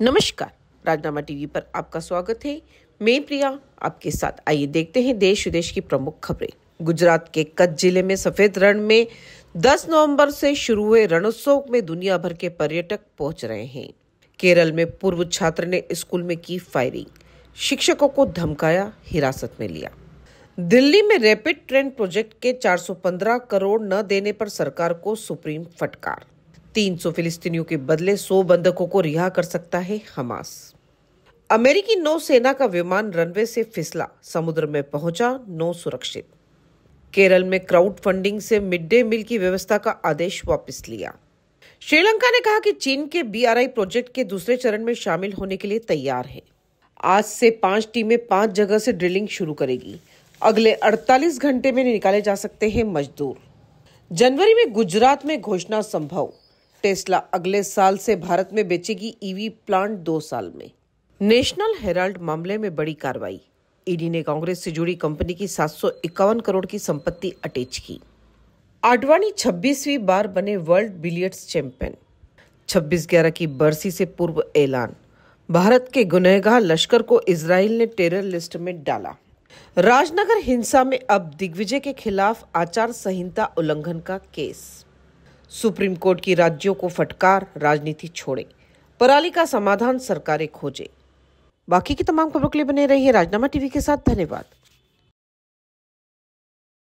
नमस्कार राजनामा टीवी पर आपका स्वागत है मैं प्रिया आपके साथ आइए देखते हैं देश विदेश की प्रमुख खबरें गुजरात के कच्छ जिले में सफेद रण में 10 नवंबर से शुरू हुए रणोत्सव में दुनिया भर के पर्यटक पहुंच रहे हैं केरल में पूर्व छात्र ने स्कूल में की फायरिंग शिक्षकों को धमकाया हिरासत में लिया दिल्ली में रैपिड ट्रेन प्रोजेक्ट के 415 करोड़ न देने पर सरकार को सुप्रीम फटकार 300 फिलिस्तीनियों के बदले 100 बंधकों को रिहा कर सकता है हमास अमेरिकी नौसेना का विमान रनवे से फिसला समुद्र में पहुंचा नौ सुरक्षित केरल में क्राउड फंडिंग से मिड डे मील की व्यवस्था का आदेश वापस लिया श्रीलंका ने कहा कि चीन के बीआरआई प्रोजेक्ट के दूसरे चरण में शामिल होने के लिए तैयार है आज से पांच टीमें पांच जगह से ड्रिलिंग शुरू करेगी अगले 48 घंटे में निकाले जा सकते हैं मजदूर जनवरी में गुजरात में घोषणा संभव टेस्ला अगले साल से भारत में बेचेगी ईवी प्लांट दो साल में नेशनल हेराल्ड मामले में बड़ी कार्रवाई ईडी ने कांग्रेस से जुड़ी कंपनी की सात करोड़ की संपत्ति अटैच की आडवाणी 26वीं बार बने वर्ल्ड बिलियर्ड्स चैंपियन 26 ग्यारह की बरसी से पूर्व ऐलान भारत के गुनहगार लश्कर को इसराइल ने टेरर लिस्ट में डाला राजनगर हिंसा में अब दिग्विजय के खिलाफ आचार संहिता उल्लंघन का केस सुप्रीम कोर्ट की राज्यों को फटकार राजनीति छोड़े पराली का समाधान सरकारें खोजे बाकी की तमाम खबरों के लिए बने रहिए राजनामा टीवी के साथ धन्यवाद